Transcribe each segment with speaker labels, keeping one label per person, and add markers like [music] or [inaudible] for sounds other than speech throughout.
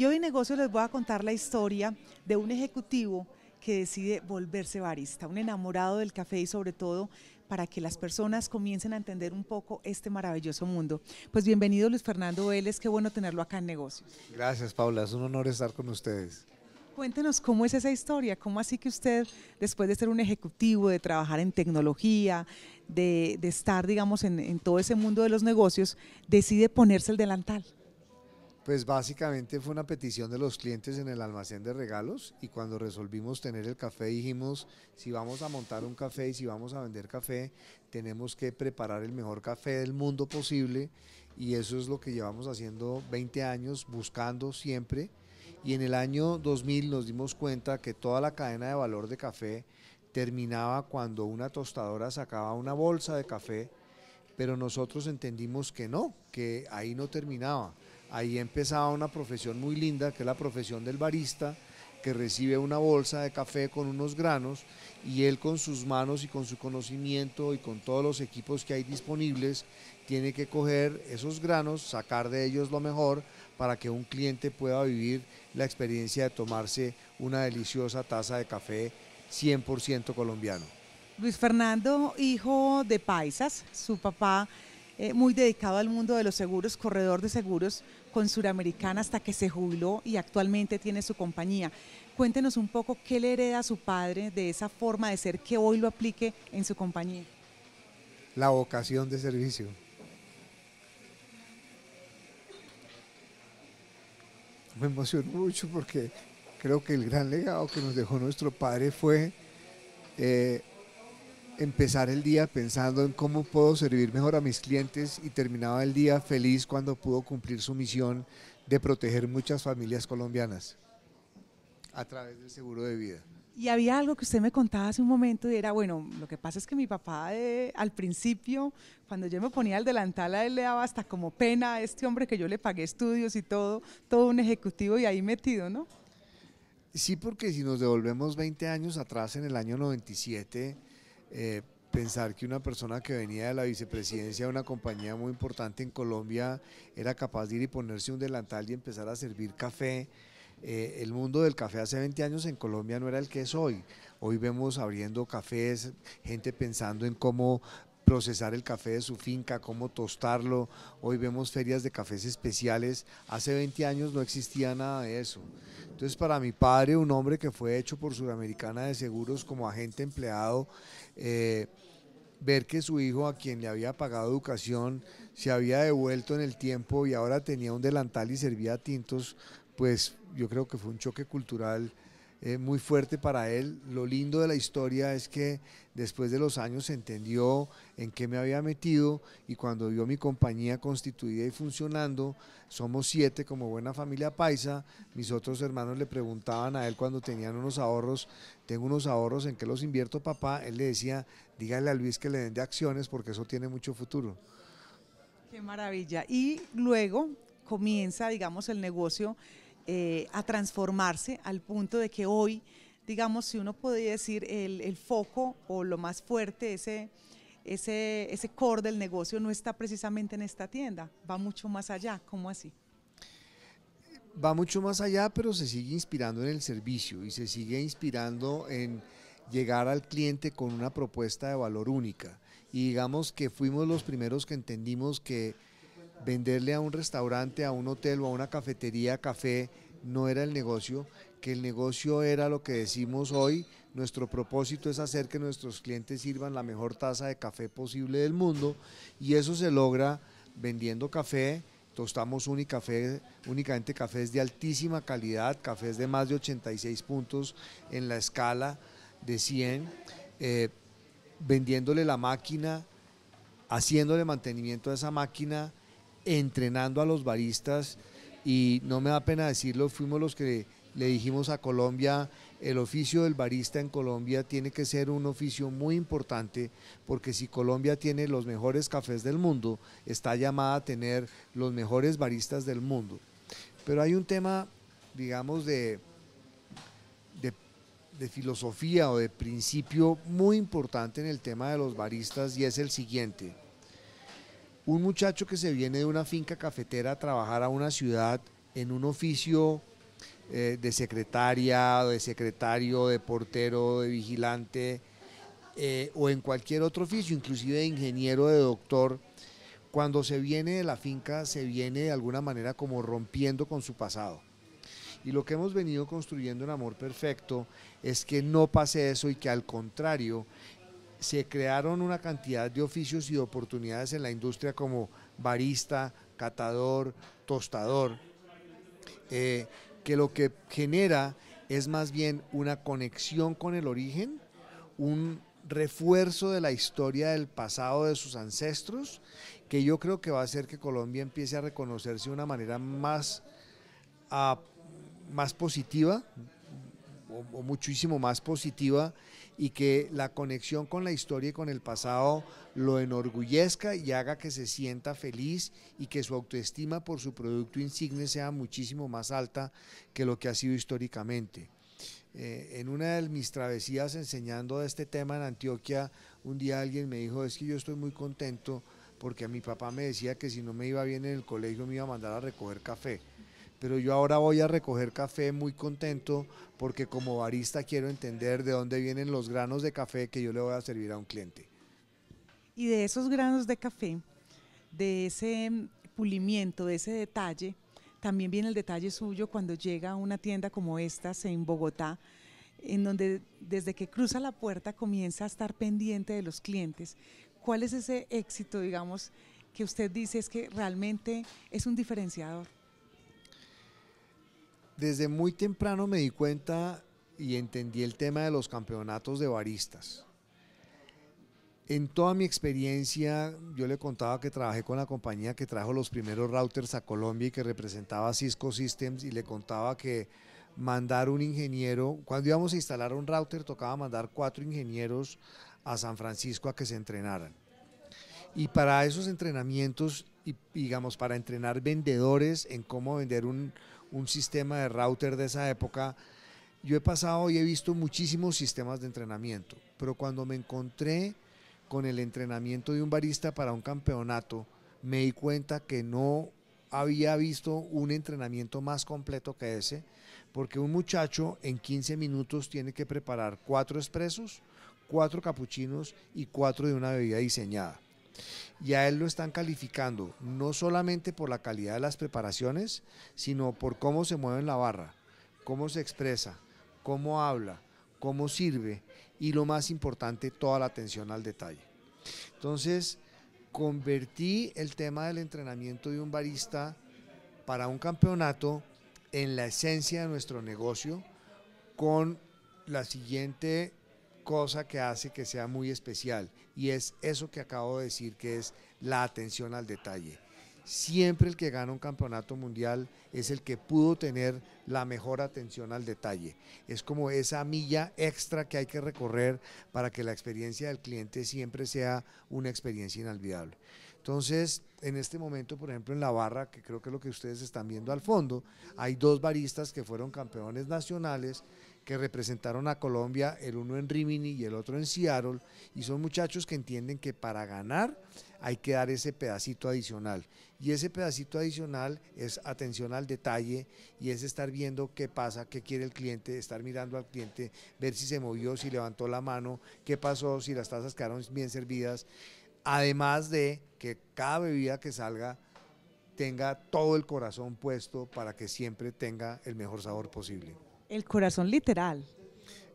Speaker 1: Y hoy en Negocios les voy a contar la historia de un ejecutivo que decide volverse barista, un enamorado del café y sobre todo para que las personas comiencen a entender un poco este maravilloso mundo. Pues bienvenido Luis Fernando Vélez, qué bueno tenerlo acá en negocios.
Speaker 2: Gracias Paula, es un honor estar con ustedes.
Speaker 1: Cuéntenos cómo es esa historia, cómo así que usted, después de ser un ejecutivo, de trabajar en tecnología, de, estar, digamos, en, en todo ese mundo de los negocios, decide ponerse el delantal.
Speaker 2: Pues básicamente fue una petición de los clientes en el almacén de regalos y cuando resolvimos tener el café dijimos, si vamos a montar un café y si vamos a vender café, tenemos que preparar el mejor café del mundo posible y eso es lo que llevamos haciendo 20 años, buscando siempre. Y en el año 2000 nos dimos cuenta que toda la cadena de valor de café terminaba cuando una tostadora sacaba una bolsa de café, pero nosotros entendimos que no, que ahí no terminaba ahí empezaba una profesión muy linda, que es la profesión del barista, que recibe una bolsa de café con unos granos y él con sus manos y con su conocimiento y con todos los equipos que hay disponibles, tiene que coger esos granos, sacar de ellos lo mejor para que un cliente pueda vivir la experiencia de tomarse una deliciosa taza de café 100% colombiano.
Speaker 1: Luis Fernando, hijo de Paisas, su papá eh, muy dedicado al mundo de los seguros, corredor de seguros con Suramericana hasta que se jubiló y actualmente tiene su compañía. Cuéntenos un poco qué le hereda a su padre de esa forma de ser que hoy lo aplique en su compañía.
Speaker 2: La vocación de servicio. Me emociono mucho porque creo que el gran legado que nos dejó nuestro padre fue eh, empezar el día pensando en cómo puedo servir mejor a mis clientes y terminaba el día feliz cuando pudo cumplir su misión de proteger muchas familias colombianas a través del seguro de vida.
Speaker 1: Y había algo que usted me contaba hace un momento y era, bueno, lo que pasa es que mi papá eh, al principio, cuando yo me ponía al delantal, a él le daba hasta como pena a este hombre que yo le pagué estudios y todo, todo un ejecutivo y ahí metido, ¿no? Sí, porque
Speaker 2: si nos devolvemos 20 años atrás, en el año 97, eh, pensar que una persona que venía de la vicepresidencia de una compañía muy importante en Colombia era capaz de ir y ponerse un delantal y empezar a servir café. Eh, el mundo del café hace 20 años en Colombia no era el que es hoy. Hoy vemos abriendo cafés, gente pensando en cómo procesar el café de su finca, cómo tostarlo. Hoy vemos ferias de cafés especiales. Hace 20 años no existía nada de eso. Entonces, para mi padre, un hombre que fue hecho por Sudamericana de Seguros como agente empleado, eh, ver que su hijo, a quien le había pagado educación, se había devuelto en el tiempo y ahora tenía un delantal y servía tintos, pues yo creo que fue un choque cultural eh, muy fuerte para él. Lo lindo de la historia es que después de los años entendió en qué me había metido y cuando vio mi compañía constituida y funcionando, somos siete como buena familia paisa, mis otros hermanos le preguntaban a él cuando tenían unos ahorros, tengo unos ahorros, ¿en qué los invierto papá? Él le decía, dígale a Luis que le den de acciones porque eso tiene mucho futuro.
Speaker 1: Qué maravilla. Y luego comienza, digamos, el negocio eh, a transformarse al punto de que hoy, digamos, si uno podía decir el, foco o lo más fuerte, ese, ese, ese core del negocio no está precisamente en esta tienda, va mucho más allá, ¿cómo así?
Speaker 2: Va mucho más allá, pero se sigue inspirando en el servicio y se sigue inspirando en llegar al cliente con una propuesta de valor única. Y digamos que fuimos los primeros que entendimos que venderle a un restaurante, a un hotel o a una cafetería café no era el negocio, que el negocio era lo que decimos hoy, nuestro propósito es hacer que nuestros clientes sirvan la mejor taza de café posible del mundo y eso se logra vendiendo café, tostamos café, únicamente cafés de altísima calidad, cafés de más de 86 puntos en la escala de 100, eh, vendiéndole la máquina, haciéndole mantenimiento a esa máquina, entrenando a los baristas y no me da pena decirlo, fuimos los que le dijimos a Colombia, el oficio del barista en Colombia tiene que ser un oficio muy importante porque si Colombia tiene los mejores cafés del mundo, está llamada a tener los mejores baristas del mundo. Pero hay un tema, digamos, de, de, filosofía o de principio muy importante en el tema de los baristas y es el siguiente un muchacho que se viene de una finca cafetera a trabajar a una ciudad en un oficio eh, de secretaria, de secretario, de portero, de vigilante, eh, o en cualquier otro oficio, inclusive de ingeniero, de doctor, cuando se viene de la finca, se viene de alguna manera como rompiendo con su pasado. Y lo que hemos venido construyendo en Amor Perfecto es que no pase eso y que al contrario se crearon una cantidad de oficios y oportunidades en la industria como barista, catador, tostador, eh, que lo que genera es más bien una conexión con el origen, un refuerzo de la historia del pasado de sus ancestros, que yo creo que va a hacer que Colombia empiece a reconocerse de una manera más, ah, más positiva, o muchísimo más positiva, y que la conexión con la historia y con el pasado lo enorgullezca y haga que se sienta feliz y que su autoestima por su producto insigne sea muchísimo más alta que lo que ha sido históricamente. Eh, en una de mis travesías enseñando este tema en Antioquia, un día alguien me dijo, es que yo estoy muy contento porque a mi papá me decía que si no me iba bien en el colegio me iba a mandar a recoger café pero yo ahora voy a recoger café muy contento porque como barista quiero entender de dónde vienen los granos de café que yo le voy a servir a un cliente.
Speaker 1: Y de esos granos de café, de ese mm, pulimiento, de ese detalle, también viene el detalle suyo cuando llega a una tienda como esta en Bogotá, en donde desde que cruza la puerta comienza a estar pendiente de los clientes. ¿Cuál es ese éxito, digamos, que usted dice es que realmente es un diferenciador?
Speaker 2: desde muy temprano me di cuenta y entendí el tema de los campeonatos de baristas. En toda mi experiencia, yo le contaba que trabajé con la compañía que trajo los primeros routers a Colombia y que representaba Cisco Systems y le contaba que mandar un ingeniero, cuando íbamos a instalar un router tocaba mandar cuatro ingenieros a San Francisco a que se entrenaran. Y para esos entrenamientos, digamos, para entrenar vendedores en cómo vender un, un sistema de router de esa época, yo he pasado y he visto muchísimos sistemas de entrenamiento, pero cuando me encontré con el entrenamiento de un barista para un campeonato, me di cuenta que no había visto un entrenamiento más completo que ese, porque un muchacho en 15 minutos tiene que preparar cuatro espresos, cuatro capuchinos y cuatro de una bebida diseñada y a él lo están calificando no solamente por la calidad de las preparaciones, sino por cómo se mueve en la barra, cómo se expresa, cómo habla, cómo sirve y lo más importante, toda la atención al detalle. Entonces, convertí el tema del entrenamiento de un barista para un campeonato en la esencia de nuestro negocio con la siguiente cosa que hace que sea muy especial y es eso que acabo de decir, que es la atención al detalle. Siempre el que gana un campeonato mundial es el que pudo tener la mejor atención al detalle. Es como esa milla extra que hay que recorrer para que la experiencia del cliente siempre sea una experiencia inolvidable. Entonces, en este momento, por ejemplo, en la barra, que creo que es lo que ustedes están viendo al fondo, hay dos baristas que fueron campeones nacionales que representaron a Colombia, el uno en Rimini y el otro en Seattle, y son muchachos que entienden que para ganar hay que dar ese pedacito adicional. Y ese pedacito adicional es atención al detalle y es estar viendo qué pasa, qué quiere el cliente, estar mirando al cliente, ver si se movió, si levantó la mano, qué pasó, si las tazas quedaron bien servidas. Además de que cada bebida que salga tenga todo el corazón puesto para que siempre tenga el mejor sabor posible.
Speaker 1: El corazón literal.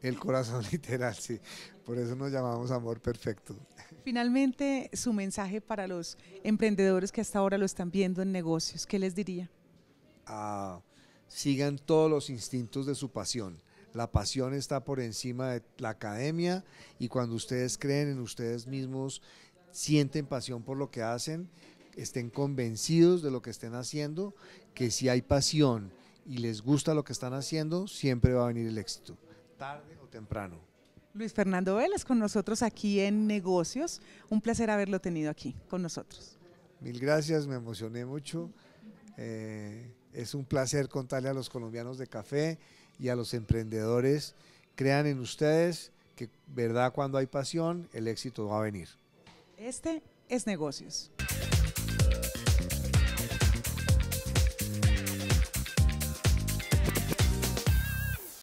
Speaker 2: El corazón [laughs] literal, sí. Por eso nos llamamos amor perfecto.
Speaker 1: Finalmente, su mensaje para los emprendedores que hasta ahora lo están viendo en negocios, ¿qué les diría?
Speaker 2: Ah, sigan todos los instintos de su pasión. La pasión está por encima de la academia y cuando ustedes creen en ustedes mismos, sienten pasión por lo que hacen, estén convencidos de lo que estén haciendo, que si hay pasión y les gusta lo que están haciendo, siempre va a venir el éxito, tarde o temprano.
Speaker 1: Luis Fernando Vélez con nosotros aquí en Negocios. Un placer haberlo tenido aquí con nosotros.
Speaker 2: Mil gracias, me emocioné mucho. Eh, es un placer contarle a los colombianos de café y a los emprendedores. Crean en ustedes que, verdad, cuando hay pasión, el éxito va a venir.
Speaker 1: Este es Negocios.